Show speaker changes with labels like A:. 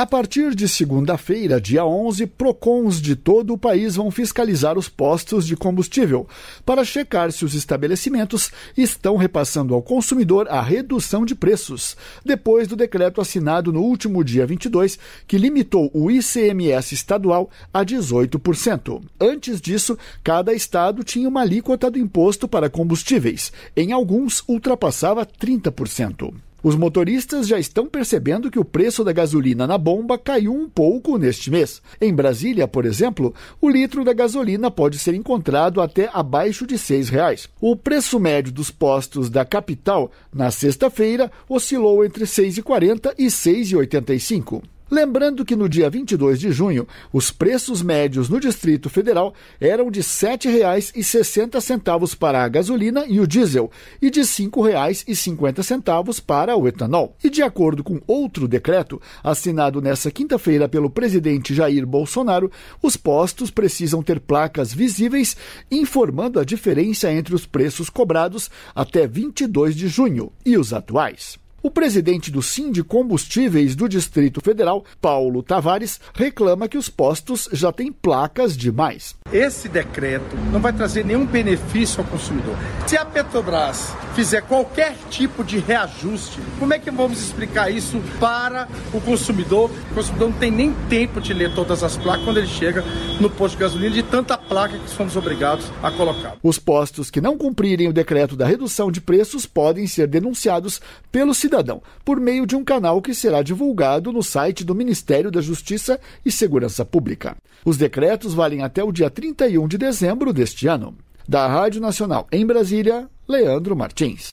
A: A partir de segunda-feira, dia 11, PROCONs de todo o país vão fiscalizar os postos de combustível para checar se os estabelecimentos estão repassando ao consumidor a redução de preços, depois do decreto assinado no último dia 22, que limitou o ICMS estadual a 18%. Antes disso, cada estado tinha uma alíquota do imposto para combustíveis, em alguns ultrapassava 30%. Os motoristas já estão percebendo que o preço da gasolina na bomba caiu um pouco neste mês. Em Brasília, por exemplo, o litro da gasolina pode ser encontrado até abaixo de R$ 6,00. O preço médio dos postos da capital na sexta-feira oscilou entre R$ 6,40 e R$ 6,85. Lembrando que no dia 22 de junho, os preços médios no Distrito Federal eram de R$ 7,60 para a gasolina e o diesel e de R$ 5,50 para o etanol. E de acordo com outro decreto, assinado nesta quinta-feira pelo presidente Jair Bolsonaro, os postos precisam ter placas visíveis informando a diferença entre os preços cobrados até 22 de junho e os atuais. O presidente do Sim de Combustíveis do Distrito Federal, Paulo Tavares, reclama que os postos já têm placas demais esse
B: decreto não vai trazer nenhum benefício ao consumidor. Se a Petrobras fizer qualquer tipo de reajuste, como é que vamos explicar isso para o consumidor? O consumidor não tem nem tempo de ler todas as placas quando ele chega no posto de gasolina de tanta placa que somos obrigados a colocar.
A: Os postos que não cumprirem o decreto da redução de preços podem ser denunciados pelo cidadão por meio de um canal que será divulgado no site do Ministério da Justiça e Segurança Pública. Os decretos valem até o dia 30 31 de dezembro deste ano. Da Rádio Nacional em Brasília, Leandro Martins.